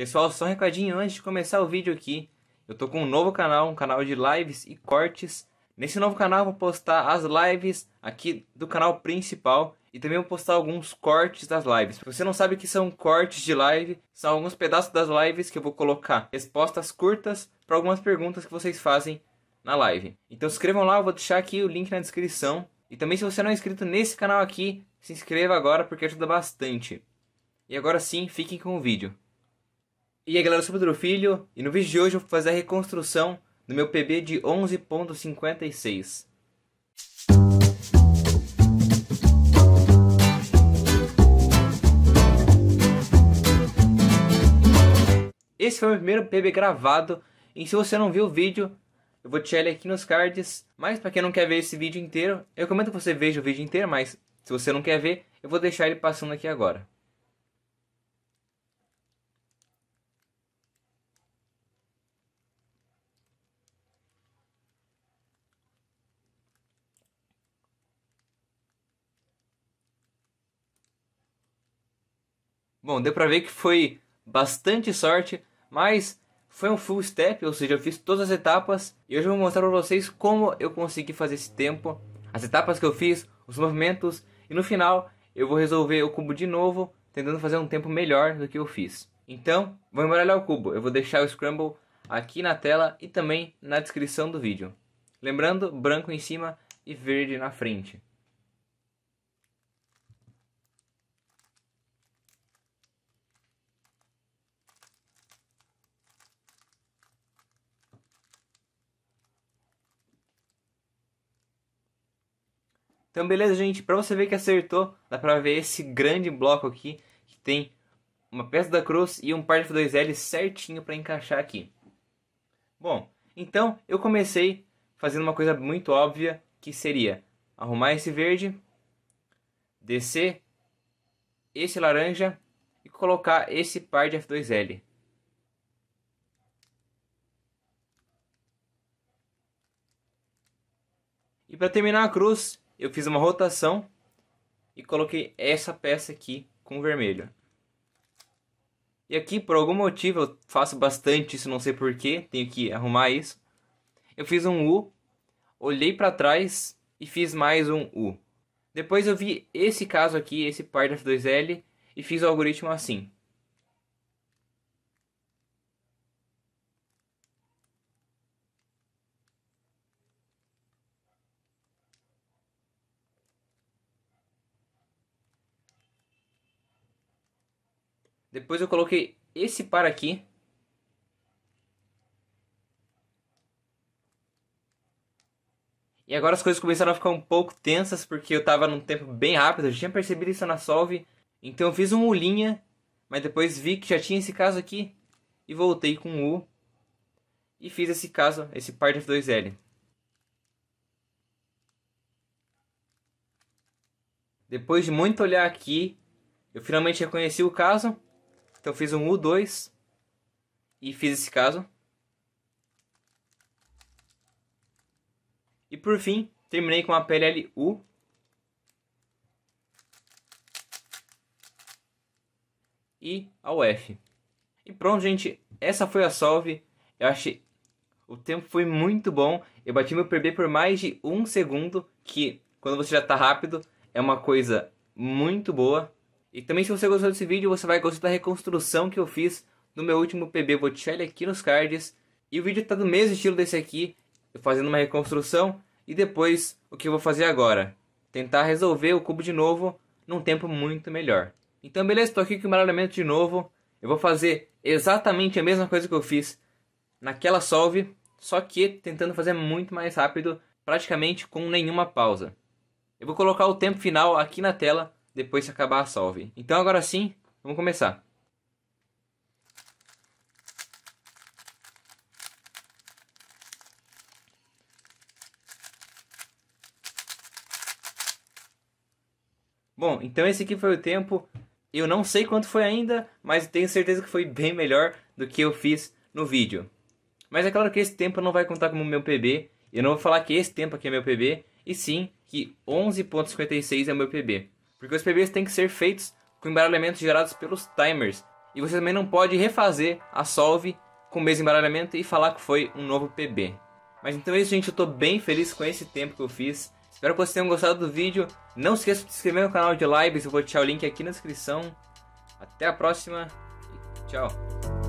Pessoal, só um recadinho antes de começar o vídeo aqui. Eu tô com um novo canal, um canal de lives e cortes. Nesse novo canal vou postar as lives aqui do canal principal e também vou postar alguns cortes das lives. Se você não sabe o que são cortes de live, são alguns pedaços das lives que eu vou colocar respostas curtas para algumas perguntas que vocês fazem na live. Então se inscrevam lá, eu vou deixar aqui o link na descrição. E também se você não é inscrito nesse canal aqui, se inscreva agora porque ajuda bastante. E agora sim, fiquem com o vídeo. E aí galera, eu sou o Pedro Filho e no vídeo de hoje eu vou fazer a reconstrução do meu PB de 11.56. Esse foi o meu primeiro PB gravado e se você não viu o vídeo, eu vou deixar ele aqui nos cards. Mas para quem não quer ver esse vídeo inteiro, eu recomendo que você veja o vídeo inteiro, mas se você não quer ver, eu vou deixar ele passando aqui agora. Bom, deu pra ver que foi bastante sorte, mas foi um full step, ou seja, eu fiz todas as etapas. E hoje eu vou mostrar pra vocês como eu consegui fazer esse tempo, as etapas que eu fiz, os movimentos. E no final eu vou resolver o cubo de novo, tentando fazer um tempo melhor do que eu fiz. Então, vou embaralhar o cubo. Eu vou deixar o Scramble aqui na tela e também na descrição do vídeo. Lembrando, branco em cima e verde na frente. Então, beleza, gente? Para você ver que acertou, dá para ver esse grande bloco aqui, que tem uma peça da cruz e um par de 2L certinho para encaixar aqui. Bom, então eu comecei fazendo uma coisa muito óbvia, que seria arrumar esse verde, descer esse laranja e colocar esse par de F2L. E para terminar a cruz, eu fiz uma rotação e coloquei essa peça aqui com vermelho. E aqui, por algum motivo, eu faço bastante isso, não sei porquê, tenho que arrumar isso. Eu fiz um U, olhei para trás e fiz mais um U. Depois eu vi esse caso aqui, esse par F2L, e fiz o algoritmo assim. Depois eu coloquei esse par aqui. E agora as coisas começaram a ficar um pouco tensas porque eu tava num tempo bem rápido, eu já tinha percebido isso na Solve. Então eu fiz um U linha, mas depois vi que já tinha esse caso aqui e voltei com um U e fiz esse caso, esse par de F2L. Depois de muito olhar aqui, eu finalmente reconheci o caso então fiz um U2 e fiz esse caso. E por fim, terminei com uma PLLU. E a UF. E pronto, gente. Essa foi a solve. Eu achei... O tempo foi muito bom. Eu bati meu PB por mais de um segundo. Que, quando você já está rápido, é uma coisa muito boa. E também se você gostou desse vídeo, você vai gostar da reconstrução que eu fiz no meu último PB. Vou deixar ele aqui nos cards. E o vídeo está do mesmo estilo desse aqui, eu fazendo uma reconstrução. E depois, o que eu vou fazer agora? Tentar resolver o cubo de novo num tempo muito melhor. Então beleza, estou aqui com o embaralhamento de novo. Eu vou fazer exatamente a mesma coisa que eu fiz naquela solve, só que tentando fazer muito mais rápido, praticamente com nenhuma pausa. Eu vou colocar o tempo final aqui na tela depois se acabar a solve. Então agora sim, vamos começar. Bom, então esse aqui foi o tempo. Eu não sei quanto foi ainda, mas tenho certeza que foi bem melhor do que eu fiz no vídeo. Mas é claro que esse tempo não vai contar como meu PB. Eu não vou falar que esse tempo aqui é meu PB, e sim que 11.56 é meu PB porque os PBs têm que ser feitos com embaralhamentos gerados pelos timers, e você também não pode refazer a solve com o mesmo embaralhamento e falar que foi um novo PB. Mas então é isso, gente. Eu tô bem feliz com esse tempo que eu fiz. Espero que vocês tenham gostado do vídeo. Não esqueça de se inscrever no canal de lives. Eu vou deixar o link aqui na descrição. Até a próxima tchau.